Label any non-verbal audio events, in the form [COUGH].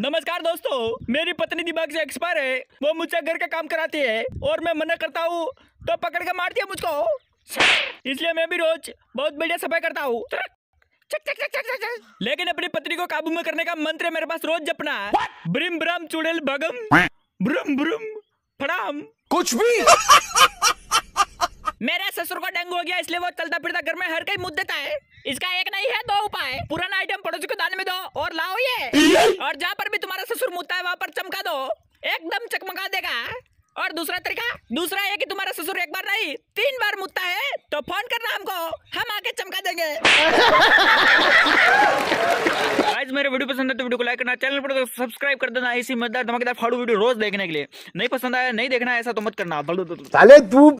नमस्कार दोस्तों मेरी पत्नी दिमाग से एक्सपायर है वो मुझसे घर का काम कराती है और मैं मना करता हूँ तो पकड़ के मारती है मुझको इसलिए मैं भी रोज बहुत बढ़िया सफाई करता हूँ लेकिन अपनी पत्नी को काबू में करने का मंत्र मेरे पास रोज जपना है ब्रिम ब्रम चुड़ेल भगम ब्रम ब्रम फड़ाम कुछ भी [LAUGHS] मेरे ससुर को डेंगू हो गया इसलिए वो चलता फिरता घर में हर कई मुद्दे है इसका एक नहीं है दो उपाय पुराना आइटम पड़ोसी को दान में दो और लाओ ये [LAUGHS] और जहाँ पर भी तुम्हारा ससुर मुता है वहाँ पर चमका दो एकदम चकमका देगा और दूसरा तरीका दूसरा है कि तुम्हारा ससुर एक बार नहीं तीन बार मुता है तो फोन करना हमको हम आके चमका देंगे आज [LAUGHS] मेरे वीडियो पसंद है तो वीडियो को लाइक करना चैनल पर तो सब्सक्राइब कर देना इसी मजेदार धमाकेदार फाड़ू वीडियो रोज देखने के लिए नहीं पसंद आया नहीं देखना ऐसा तो मत करना तू